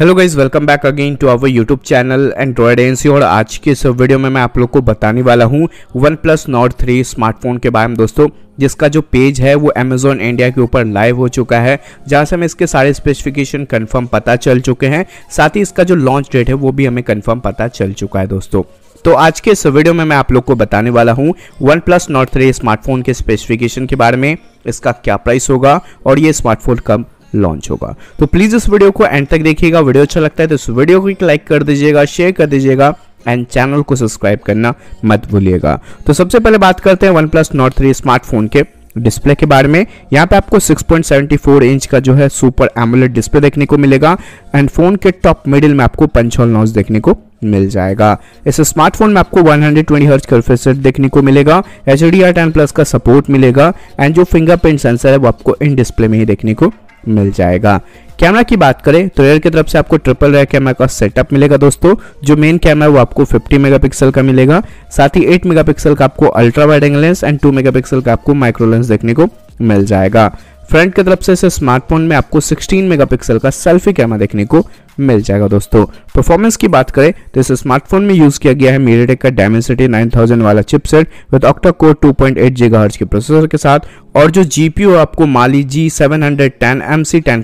hello guys welcome back again to our YouTube channel Android NC और आज के इस वीडियो में मैं आप लोग को बताने वाला हूँ OnePlus Nord three smartphone के बारे में दोस्तों जिसका जो पेज है वो अमेजोन इंडिया के ऊपर लाइव हो चुका है जहाँ से हमें इसके सारे स्पेसिफिकेशन कंफर्म पता चल चुके हैं साथ ही इसका जो लॉन्च डेट है वो भी हमें कन्फर्म पता चल चुका है दोस्तों तो आज के इस वीडियो में मैं आप लोग को बताने वाला हूँ OnePlus Nord three smartphone के स्पेसिफिकेशन के बारे में इसका क्या प्राइस होगा और ये स्मार्टफोन कब लॉन्च होगा तो प्लीज इस वीडियो को एंड तक देखिएगा वीडियो अच्छा लगता है तो इस वीडियो को लाइक कर दीजिएगा शेयर कर दीजिएगा एंड चैनल को सब्सक्राइब करना मत भूलिएगा तो सबसे पहले बात करते हैं OnePlus Nord three smartphone के डिस्प्ले के बारे में यहाँ पे आपको 6.74 इंच का जो है सुपर एमुलेट डिस्प्ले देखने को मिलेगा एंड फोन के टॉप मिडिल में आपको पंचोल नॉज देखने को मिल जाएगा इस स्मार्टफोन में आपको 120 हंड्रेड हर्ज का रिफ्रेश देखने को मिलेगा H D R ten plus का सपोर्ट मिलेगा एंड जो फिंगरप्रिंट सेंसर है वो आपको इन डिस्प्ले में ही देखने को मिल जाएगा कैमरा की बात करें तो रेयर की तरफ से आपको ट्रिपल रेयर कैमरा का सेटअप मिलेगा दोस्तों जो मेन कैमरा है वो आपको 50 मेगापिक्सल का मिलेगा साथ ही 8 मेगापिक्सल का आपको ultra wide angle lens and 2 megapixel का आपको माइक्रो लेंस देखने को मिल जाएगा फ्रंट की तरफ से इस स्मार्टफोन में आपको 16 मेगापिक्सल का सेल्फी कैमरा देखने को मिल जाएगा दोस्तों परफॉर्मेंस की बात करें तो इस स्मार्टफोन में यूज किया गया है मीडियाटेक का डायमेंसिटी 9000 वाला chipset with octa core 2.8 GHz के प्रोसेसर के साथ और जो जीपीओ आपको माली जी सेवन हंड्रेड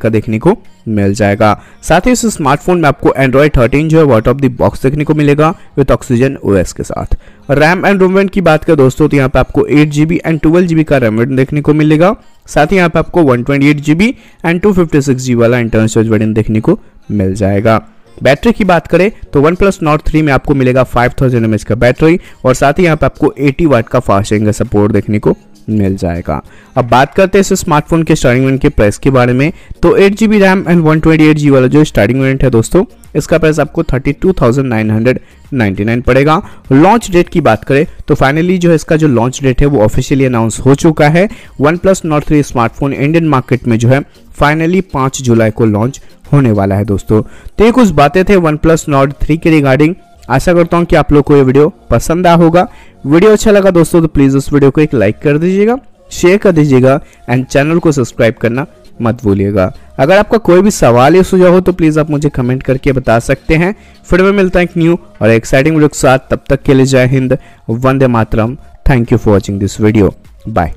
का देखने को मिल जाएगा साथ ही इस स्मार्टफोन में आपको एंड्रॉइड थर्टीन जो है वाट ऑफ दॉक्स बॉक्स देखने को मिलेगा विद ऑक्सीजन ओ के साथ रैम एंड रोमवेंट की बात करें दोस्तों तो यहाँ पे आपको eight GB and twelve GB का रेमवेंट देखने को मिलेगा साथ ही यहाँ पे आपको one twenty eight and two fifty six वाला इंटरनल स्टोरेज वेरियंट देखने को मिल जाएगा बैटरी की बात करें तो वन प्लस नॉट थ्री में आपको मिलेगा फाइव थाउजेंड एम एच का बैटरी और साथ ही यहाँ पे आपको एटी वाट का फास्ट चार्जिंग सपोर्ट देखने को मिल जाएगा अब बात करते हैं इस स्मार्टफोन के स्टार्टिंग वेंट के प्राइस के बारे में तो eight G RAM and one twenty वाला जो स्टार्टिंग वेंट है दोस्तों इसका प्राइस आपको thirty two thousand nine hundred ninety nine पड़ेगा लॉन्च डेट की बात करें तो फाइनली जो है इसका जो लॉन्च डेट है वो ऑफिशियली अनाउंस हो चुका है OnePlus Nord three smartphone Indian market में जो है फाइनली पाँच जुलाई को लॉन्च होने वाला है दोस्तों तो ये कुछ बातें थे वन प्लस नॉट थ्री के रिगार्डिंग आशा करता हूँ कि आप लोग को ये वीडियो पसंद आ होगा वीडियो अच्छा लगा दोस्तों तो प्लीज़ उस वीडियो को एक लाइक कर दीजिएगा शेयर कर दीजिएगा एंड चैनल को सब्सक्राइब करना मत भूलिएगा अगर आपका कोई भी सवाल या सुझाव हो तो प्लीज़ आप मुझे कमेंट करके बता सकते हैं फिर मैं मिलता है एक न्यू और एक्साइटिंग वीडियो के साथ तब तक के लिए जय हिंद वंदे मातरम thank you for watching this video bye